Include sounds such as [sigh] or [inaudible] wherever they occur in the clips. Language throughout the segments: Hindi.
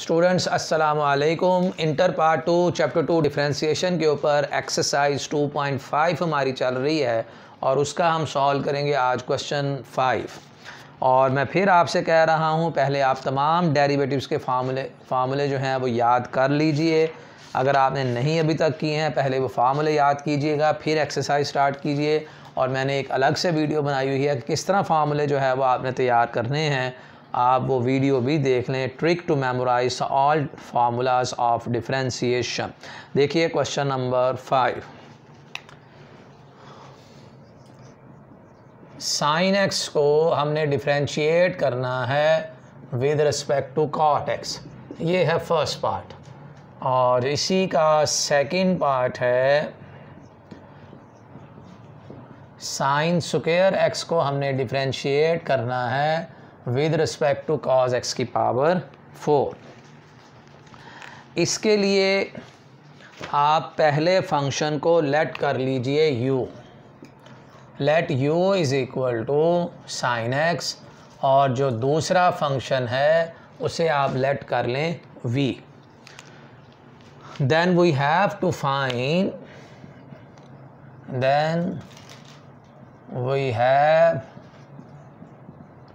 स्टूडेंट्स अस्सलाम वालेकुम inter part two chapter two differentiation के ऊपर एक्सरसाइज 2.5 हमारी चल रही है और उसका हम सॉल्व करेंगे आज क्वेश्चन फाइव और मैं फिर आपसे कह रहा हूँ पहले आप तमाम डेरिवेटिव्स के फार्मूले फार्मूले जो हैं वो याद कर लीजिए अगर आपने नहीं अभी तक किए हैं पहले वो फार्मूले याद कीजिएगा फिर एक्सरसाइज स्टार्ट कीजिए और मैंने एक अलग से वीडियो बनाई हुई है कि किस तरह फार्मूले जो है वो आपने तैयार करने हैं आप वो वीडियो भी देख लें trick to memorise all formulas of differentiation देखिए question number five sine X को हमने डिफ्रेंशिएट करना है with respect to cot X ये है फर्स्ट पार्ट और इसी का सेकंड पार्ट है साइन स्क्र एक्स को हमने डिफ्रेंशिएट करना है with respect to cos x की पावर फोर इसके लिए आप पहले फंक्शन को लेट कर लीजिए u let u is equal to sine X और जो दूसरा फंक्शन है उसे आप लेट कर लें v then we have to find then we have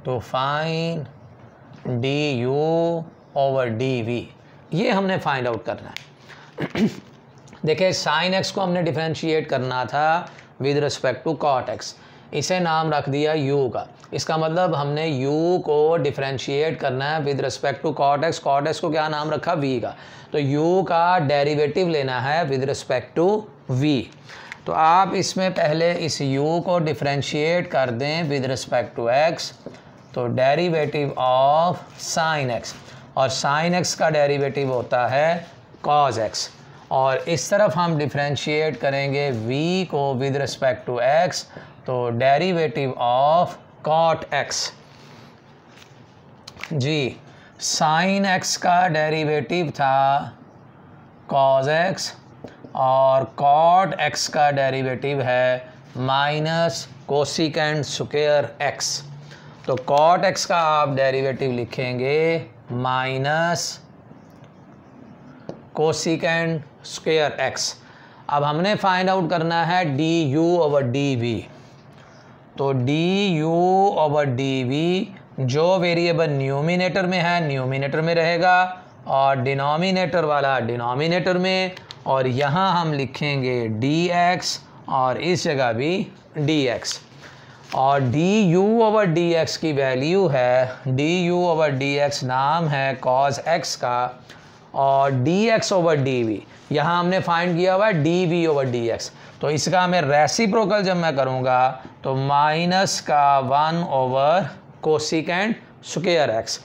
to find D you over D we ये हमने फाइंड आउट करना है [clears throat] देखिए साइन एक्स को हमने डिफ्रेंशिएट करना था with respect to cot X इसे नाम रख दिया u का इसका मतलब हमने u को डिफ्रेंशिएट करना है with respect to cot X cot X को क्या नाम रखा v का तो u का डेरिवेटिव लेना है विद रिस्पेक्ट टू v तो आप इसमें पहले इस u को डिफ्रेंशिएट कर दें विद रिस्पेक्ट टू x तो डेरिवेटिव ऑफ साइन एक्स और साइन एक्स का डेरिवेटिव होता है कॉज एक्स और इस तरफ हम डिफ्रेंशिएट करेंगे v को विद रिस्पेक्ट टू x तो डेरिवेटिव ऑफ कॉट x जी साइन x का डेरिवेटिव था कॉज x और कॉट x का डेरिवेटिव है माइनस कोसिकेंड स्क्र एक्स तो कॉट एक्स का आप डेरिवेटिव लिखेंगे माइनस कोसिकेंड स्क्वेयर एक्स अब हमने फाइंड आउट करना है d you over D v तो d you over D v जो वेरिएबल न्यूमिनेटर में है न्यूमिनेटर में रहेगा और डिनोमिनेटर वाला डिनोमिनेटर में और यहाँ हम लिखेंगे डी एक्स और इस जगह भी डी एक्स और d you over d x की वैल्यू है d you over d x नाम है कॉज एक्स का और d x over D v यहाँ हमने फाइंड किया हुआ है d v over d x तो इसका मैं रेसिप्रोकल जब मैं करूँगा तो माइनस का one over cosecant square x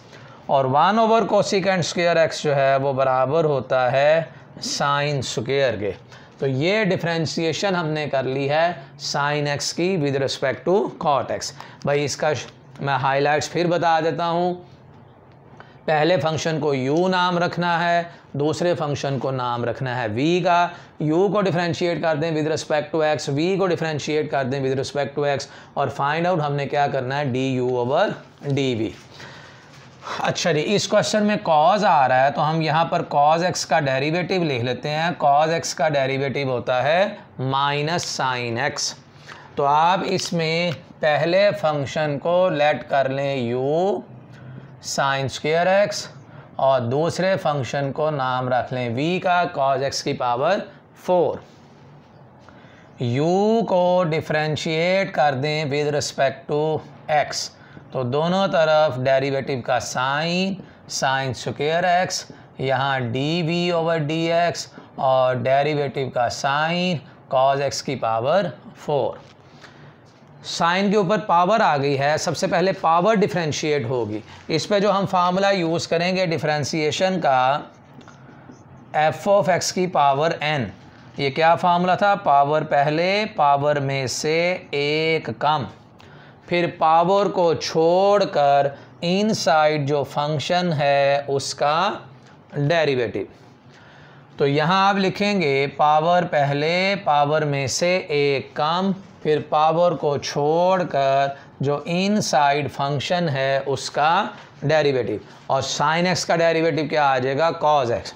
और one over cosecant square x जो है वो बराबर होता है साइन स्क्र के तो ये डिफ्रेंशिएशन हमने कर ली है साइन एक्स की with respect to cot x भाई इसका मैं हाईलाइट्स फिर बता देता हूँ पहले फंक्शन को u नाम रखना है दूसरे फंक्शन को नाम रखना है v का u को डिफ्रेंशिएट कर दें with respect to x v को डिफ्रेंशिएट कर दें विद रिस्पेक्ट टू x और फाइंड आउट हमने क्या करना है d you over D v अच्छा जी इस क्वेश्चन में कॉज आ रहा है तो हम यहाँ पर कॉज एक्स का डेरिवेटिव लिख लेते हैं कॉज एक्स का डेरिवेटिव होता है माइनस साइन एक्स तो आप इसमें पहले फंक्शन को लेट कर लें यू साइन स्क्र एक्स और दूसरे फंक्शन को नाम रख लें वी का कॉज एक्स की पावर फोर यू को डिफ्रेंशिएट कर दें विद रिस्पेक्ट टू एक्स तो दोनों तरफ डेरिवेटिव का साइन साइन स्क्र एक्स यहाँ d v over d x और डेरिवेटिव का साइन कॉज एक्स की पावर फोर साइन के ऊपर पावर आ गई है सबसे पहले पावर डिफ्रेंशिएट होगी इस पर जो हम फार्मूला यूज़ करेंगे डिफ्रेंशिएशन का एफ ऑफ एक्स की पावर एन ये क्या फार्मूला था पावर पहले पावर में से एक कम फिर पावर को छोड़कर इनसाइड जो फंक्शन है उसका डेरिवेटिव तो यहाँ आप लिखेंगे पावर पहले पावर में से एक कम फिर पावर को छोड़कर जो इनसाइड फंक्शन है उसका डेरिवेटिव और साइन एक्स का डेरिवेटिव क्या आ जाएगा cos x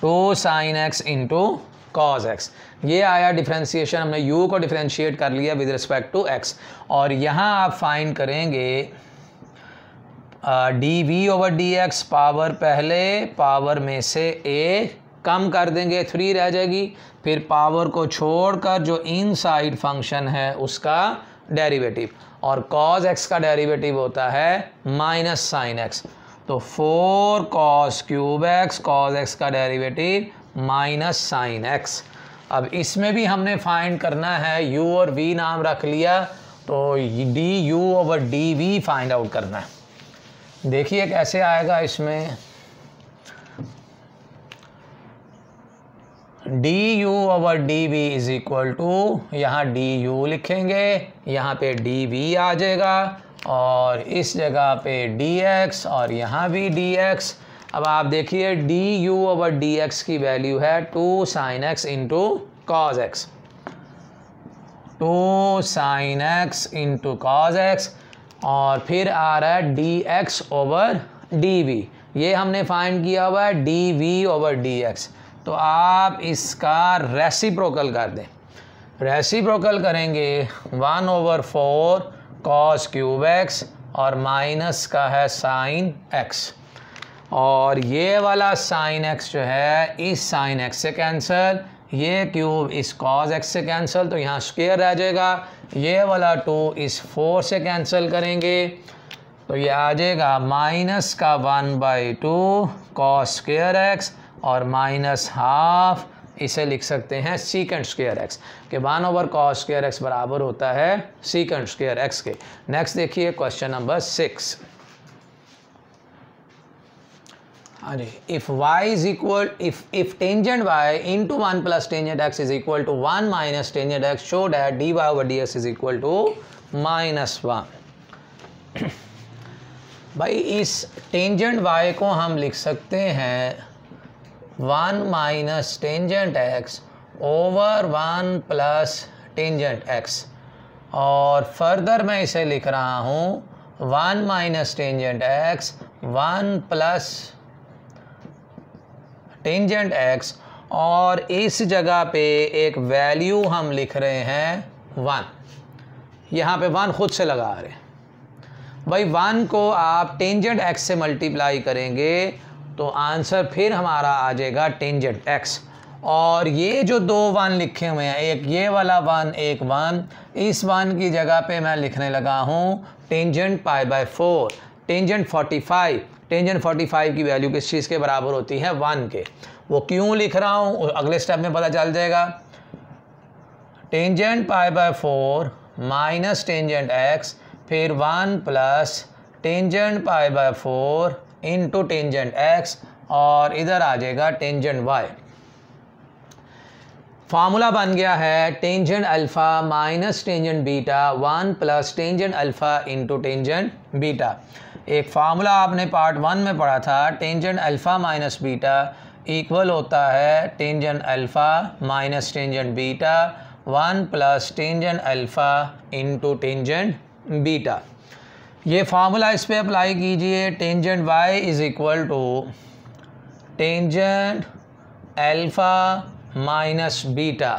two sine x into cos x ये आया डिफ्रेंसीशन हमने यू को डिफ्रेंशिएट कर लिया विद रिस्पेक्ट टू एक्स और यहाँ आप फाइन करेंगे d v over d x power पहले पावर में से ए कम कर देंगे थ्री रह जाएगी फिर पावर को छोड़कर जो इनसाइड फंक्शन है उसका डेरिवेटिव और कॉज एक्स का डेरिवेटिव होता है माइनस साइन एक्स तो four cos cube x cos x का डेरिवेटिव माइनस साइन एक्स अब इसमें भी हमने फाइंड करना है यू और वी नाम रख लिया तो d you over D v find out करना है देखिए कैसे आएगा इसमें d you over D v is equal to यहाँ डी यू लिखेंगे यहाँ पे डी वी आ जाएगा और इस जगह पे डी एक्स और यहाँ भी डी एक्स अब आप देखिए d you over d x की वैल्यू है two sine x into cos x two sine x into cos x और फिर आ रहा है d x over D we ये हमने फाइंड किया हुआ है d v over d x तो आप इसका रेसिप्रोकल कर दें रेसिप्रोकल करेंगे one over four cos cube x और माइनस का है साइन एक्स और ये वाला साइन एक्स जो है इस साइन एक्स से कैंसिल ये क्यूब इस कॉज एक्स से कैंसिल तो यहाँ स्क्वेयर रह जाएगा ये वाला टू इस फोर से कैंसिल करेंगे तो ये आ जाएगा माइनस का one by two cos square x और माइनस हाफ इसे लिख सकते हैं सीकेंड स्क्वेयर एक्स के one over cos square x बराबर होता है सीकेंड स्क्वेयर एक्स के नेक्स्ट देखिए क्वेश्चन नंबर सिक्स अरे if y is equal if if tangent y into one plus tangent x is equal to one minus tangent x show that d y over d x is equal to minus one भाई इस टेंजेंट वाई को हम लिख सकते हैं one minus tangent x over one plus tangent x और फर्दर मैं इसे लिख रहा हूँ one minus tangent x one plus tangent x और इस जगह पे एक वैल्यू हम लिख रहे हैं वन यहाँ पे वन ख़ुद से लगा रहे हैं भाई वन को आप टेंजेंट एक्स से मल्टीप्लाई करेंगे तो आंसर फिर हमारा आ जाएगा टेंजेंट एक्स और ये जो दो वन लिखे हुए हैं एक ये वाला वन एक वन इस वन की जगह पे मैं लिखने लगा हूँ tangent pi by four tangent forty five tangent 45 की वैल्यू किस चीज़ के बराबर होती है वन के वो क्यों लिख रहा हूँ अगले स्टेप में पता चल जाएगा tangent pi by four minus tangent x फिर one plus tangent pi by four into tangent x और इधर आ जाएगा टेंजेंट वाई फार्मूला बन गया है tangent alpha minus tangent beta one plus tangent alpha into tangent beta एक फार्मूला आपने पार्ट वन में पढ़ा था tangent alpha minus beta equal होता है tangent alpha minus tangent beta one plus tangent alpha into tangent beta ये फार्मूला इस पर अप्लाई कीजिए tangent y is equal to tangent alpha minus beta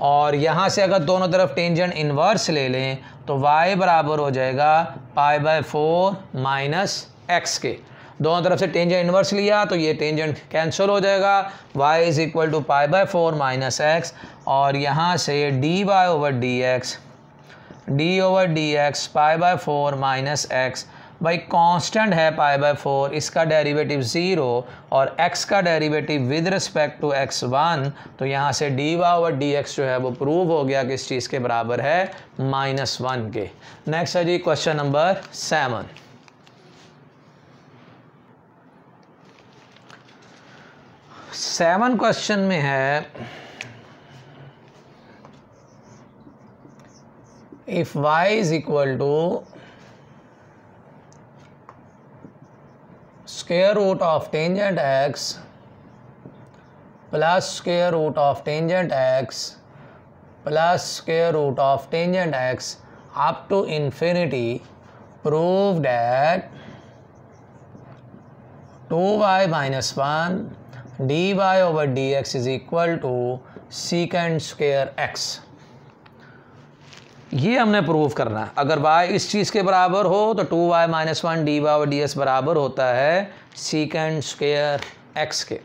और यहाँ से अगर दोनों तरफ टेंजेंट इन्वर्स ले लें तो y बराबर हो जाएगा pi by four minus x के दोनों तरफ से टेंजेंट इन्वर्स लिया तो ये टेंजेंट कैंसिल हो जाएगा y is equal to pi by four minus x और यहाँ से d y over d x d over d x pi by four minus x भाई कांस्टेंट है पाई बाय फोर इसका डेरिवेटिव ज़ीरो और एक्स का derivative with respect to x one तो यहाँ से डी वा और डी एक्स जो है वो प्रूव हो गया किस चीज़ के बराबर है माइनस वन के नेक्स्ट है जी question number seven seven question में है if y is equal to square root of tangent x plus square root of tangent x plus square root of tangent x up to infinity prove that 2y minus 1 dy over dx is equal to secant square x. ये हमने प्रूव करना है अगर y इस चीज़ के बराबर हो तो two y minus one d y और डी एस बराबर होता है सीकेंड स्क्वेयर एक्स के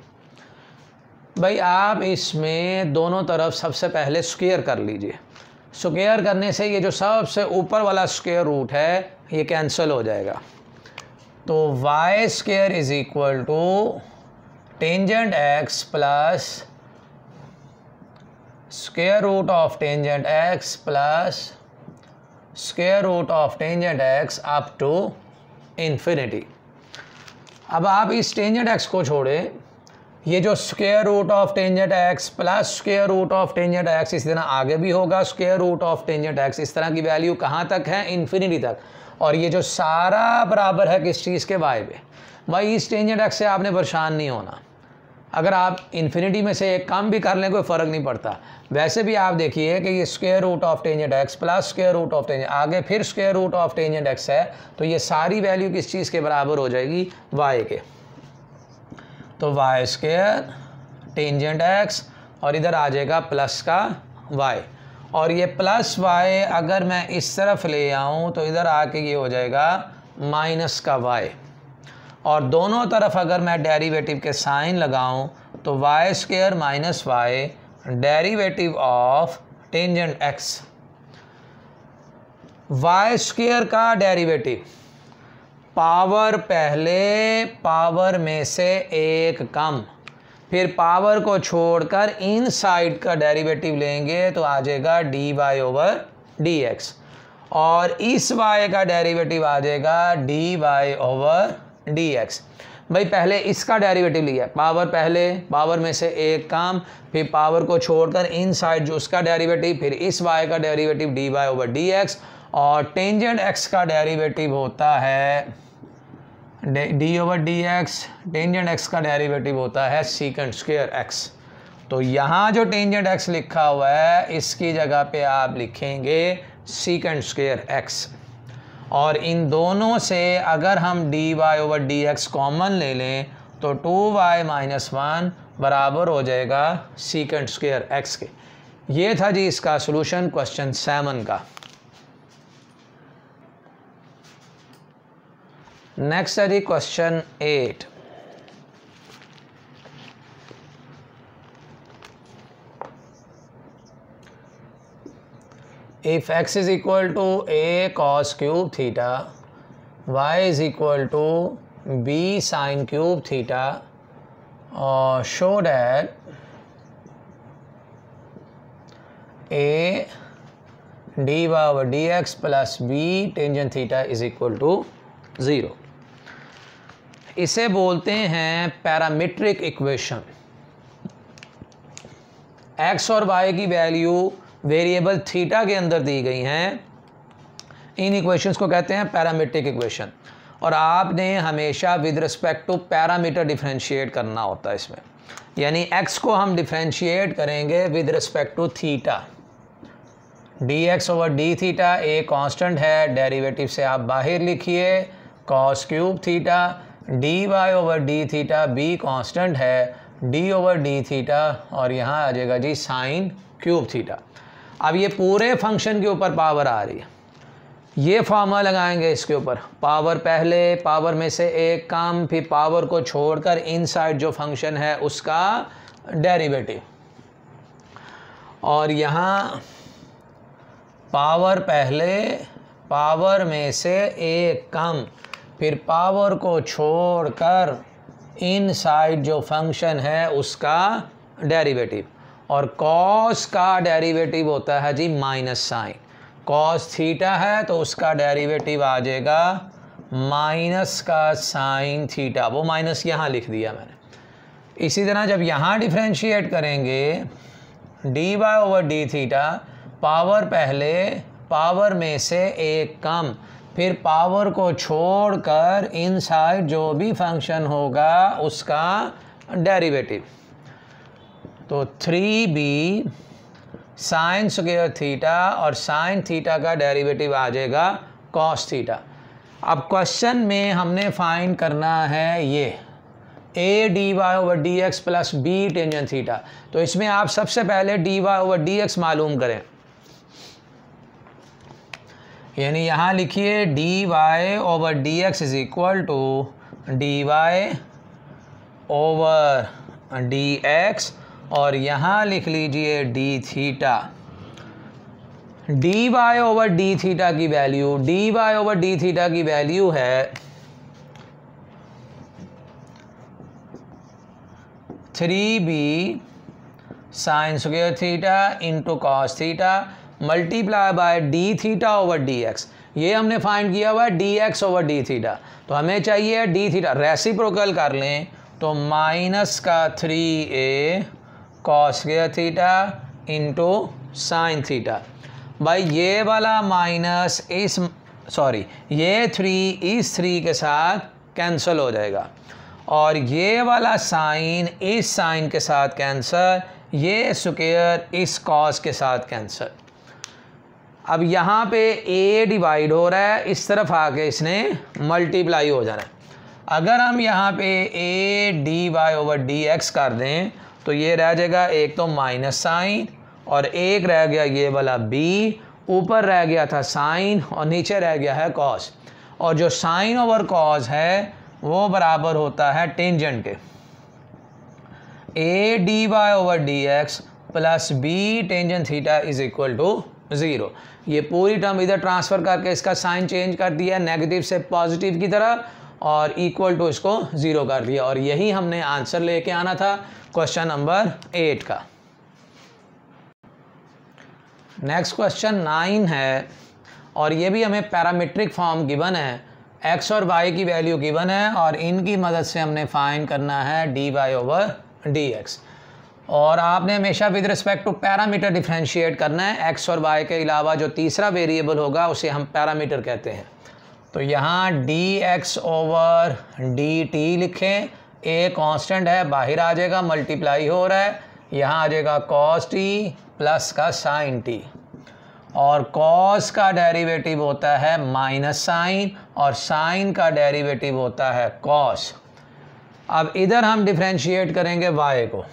भाई आप इसमें दोनों तरफ सबसे पहले स्क्वेयर कर लीजिए स्क्वेयर करने से ये जो सबसे ऊपर वाला स्क्वेयर रूट है ये कैंसिल हो जाएगा तो y square is equal to tangent x plus square root of tangent x plus square root of tangent x up to infinity अब आप इस टेंजेंट एक्स को छोड़ें ये जो square root of tangent x plus square root of tangent x इस तरह आगे भी होगा square root of tangent x इस तरह की वैल्यू कहाँ तक है इन्फिनिटी तक और ये जो सारा बराबर है किस चीज़ के वाई पे वाई इस टेंजेंट एक्स से आपने परेशान नहीं होना अगर आप इन्फिनिटी में से एक काम भी कर लें कोई फ़र्क नहीं पड़ता वैसे भी आप देखिए कि ये square root of tangent x plus square root of tangent आगे फिर square root of tangent x है तो ये सारी वैल्यू किस चीज़ के बराबर हो जाएगी वाई के तो वाई स्क्वेयर टेंजेंट एक्स और इधर आ जाएगा प्लस का वाई और ये प्लस वाई अगर मैं इस तरफ ले आऊँ तो इधर आके ये हो जाएगा माइनस का वाई और दोनों तरफ अगर मैं डेरिवेटिव के साइन लगाऊं तो y square minus y derivative of tangent x y square का डेरिवेटिव पावर पहले पावर में से एक कम फिर पावर को छोड़कर इन साइड का डेरिवेटिव लेंगे तो आ जाएगा d y over d x और इस वाई का डेरिवेटिव आ जाएगा d y over d x भाई पहले इसका डेरिवेटिव लिया पावर पहले पावर में से एक काम फिर पावर को छोड़कर इन साइड जो उसका डेरिवेटिव फिर इस वाई का derivative d y over d x और टेंजेंट एक्स का डेरिवेटिव होता है d over d x tangent x का डेरिवेटिव होता है सीकेंड स्क्वेयर एक्स तो यहाँ जो टेंजेंट एक्स लिखा हुआ है इसकी जगह पे आप लिखेंगे सीकेंड स्क्वेयर एक्स और इन दोनों से अगर हम d y over d x common ले लें तो टू वाई माइनस वन बराबर हो जाएगा सीकेंड स्क्वेयर एक्स के ये था जी इसका सोलूशन क्वेश्चन सेवन का नेक्स्ट है जी question eight if x is equal to a cos cube theta y is equal to b sine cube theta और show that a d y d x plus b tangent theta is equal to zero इसे बोलते हैं पैरामीट्रिक इक्वेशन एक्स और वाई की वैल्यू वेरिएबल थीटा के अंदर दी गई हैं इन इक्वेशंस को कहते हैं पैरामीट्रिक इक्वेशन और आपने हमेशा with respect to parameter differentiate करना होता है इसमें यानी एक्स को हम डिफ्रेंशिएट करेंगे with respect to theta d x over d theta a constant है डेरिवेटिव से आप बाहर लिखिए cos cube theta d y over d theta b constant है डी ओवर डी थीटा और यहाँ आ जाएगा जी साइन क्यूब थीटा अब ये पूरे फंक्शन के ऊपर पावर आ रही है ये फार्मा लगाएंगे इसके ऊपर पावर पहले पावर में से एक काम फिर पावर को छोड़कर इनसाइड जो फंक्शन है उसका डेरिवेटिव और यहाँ पावर पहले पावर में से एक कम फिर पावर को छोड़कर इनसाइड जो फंक्शन है उसका डेरिवेटिव और कॉस का डेरिवेटिव होता है जी माइनस साइन कॉस थीटा है तो उसका डेरिवेटिव आ जाएगा माइनस का साइन थीटा वो माइनस यहाँ लिख दिया मैंने इसी तरह जब यहाँ डिफ्रेंशिएट करेंगे d y over d theta power पहले पावर में से एक कम फिर पावर को छोड़कर इनसाइड जो भी फंक्शन होगा उसका डेरिवेटिव तो three b sine square theta और साइन थीटा का डेरिवेटिव आ जाएगा कॉस थीटा अब क्वेश्चन में हमने फाइंड करना है ये a d y over d x plus b tangent theta तो इसमें आप सबसे पहले d y over d x मालूम करें यानी यहाँ लिखिए d y over d x is equal to d y over d x और यहाँ लिख लीजिए d theta d y over d theta की value d y over d theta की वैल्यू है three b sine square theta into cos theta multiply by d theta over d x ये हमने फाइंड किया हुआ है d x over d theta तो हमें चाहिए डी थीटा रेसिप्रोकल कर लें तो माइनस का three a cos theta into sine theta भाई ये वाला माइनस इस सॉरी ये थ्री इस थ्री के साथ कैंसिल हो जाएगा और ये वाला साइन इस साइन के साथ कैंसर ये स्क्र इस कॉस के साथ कैंसर अब यहाँ पे ए डिवाइड हो रहा है इस तरफ आके इसने मल्टीप्लाई हो जाना है अगर हम यहाँ पे a d y over d x कर दें तो ये रह जाएगा एक तो माइनस साइन और एक रह गया ये वाला बी ऊपर रह गया था साइन और नीचे रह गया है कॉस और जो साइन ओवर कॉस है वो बराबर होता है टेंजेंट के a d y over d x plus b tangent theta is equal to zero ये पूरी टर्म इधर ट्रांसफ़र करके इसका साइन चेंज कर दिया नेगेटिव से पॉजिटिव की तरह और इक्वल टू इसको ज़ीरो कर दिया और यही हमने आंसर लेके आना था क्वेश्चन नंबर एट का नेक्स्ट क्वेश्चन नाइन है और ये भी हमें पैरामीट्रिक फॉर्म गिवन है एक्स और वाई की वैल्यू गिवन है और इनकी मदद से हमने फाइन करना है d y over d x और आपने हमेशा with respect to parameter differentiate करना है एक्स और वाई के अलावा जो तीसरा वेरिएबल होगा उसे हम पैरामीटर कहते हैं तो यहाँ d x over d t लिखें ए कांस्टेंट है बाहर आ जाएगा मल्टीप्लाई हो रहा है यहाँ आ जाएगा कॉस टी प्लस का साइन टी और कॉस का डेरिवेटिव होता है माइनस साइन और साइन का डेरिवेटिव होता है कॉस अब इधर हम डिफ्रेंशिएट करेंगे वाई को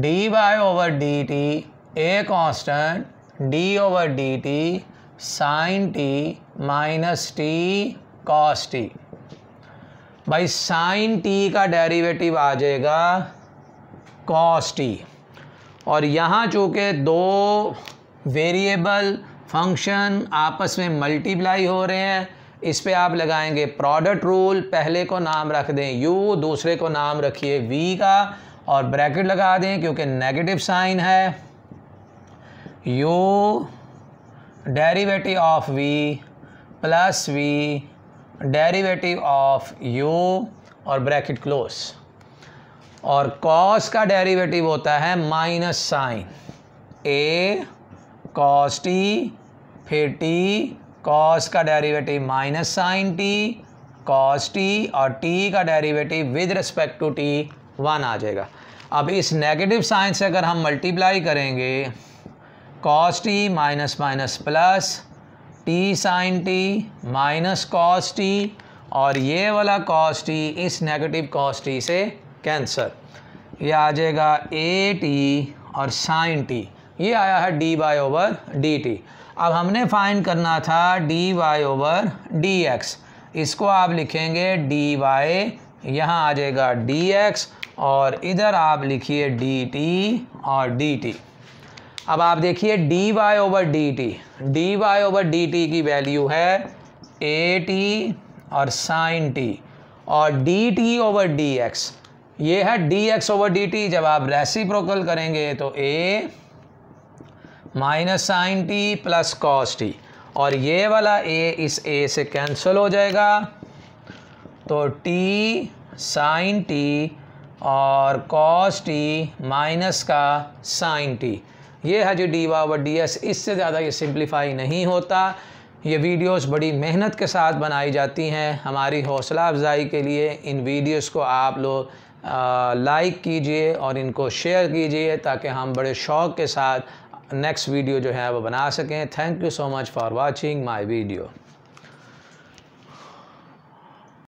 d y over d t a constant d over d t sine t minus t cos t भाई साइन टी का डेरिवेटिव आ जाएगा कॉस टी और यहाँ चूँकि दो वेरिएबल फंक्शन आपस में मल्टीप्लाई हो रहे हैं इस पे आप लगाएंगे प्रोडक्ट रूल पहले को नाम रख दें यू दूसरे को नाम रखिए वी का और ब्रैकेट लगा दें क्योंकि नेगेटिव साइन है u derivative of v plus v derivative of u और ब्रैकेट क्लोज और कॉस का डेरिवेटिव होता है minus sine a cos t फिर टी कॉस का derivative minus sine t cos t और टी का derivative with respect to t one आ जाएगा अब इस नेगेटिव साइन से अगर हम मल्टीप्लाई करेंगे cos t minus minus plus t sine t minus cos t और ये वाला कॉस टी इस नेगेटिव कॉस टी से कैंसर ये आ जाएगा ए टी और साइन टी ये आया है d y over d t अब हमने फाइंड करना था d y over d x इसको आप लिखेंगे डी वाई यहाँ आ जाएगा डी एक्स और इधर आप लिखिए डी टी और डी टी अब आप देखिए d y over d t d y over d t की वैल्यू है ए टी और साइन टी और d t over d x ये है d x over d t जब आप रेसिप्रोकल करेंगे तो a minus sine t plus cos t और ये वाला ए इस ए से कैंसिल हो जाएगा तो टी साइन टी और कॉस टी माइनस का साइन टी ये है जी डी वावर व डी एस इससे ज़्यादा ये सिंप्लीफाई नहीं होता ये वीडियोस बड़ी मेहनत के साथ बनाई जाती हैं हमारी हौसला अफजाई के लिए इन वीडियोस को आप लोग लाइक कीजिए और इनको शेयर कीजिए ताकि हम बड़े शौक़ के साथ नेक्स्ट वीडियो जो है वो बना सकें thank you so much for watching my video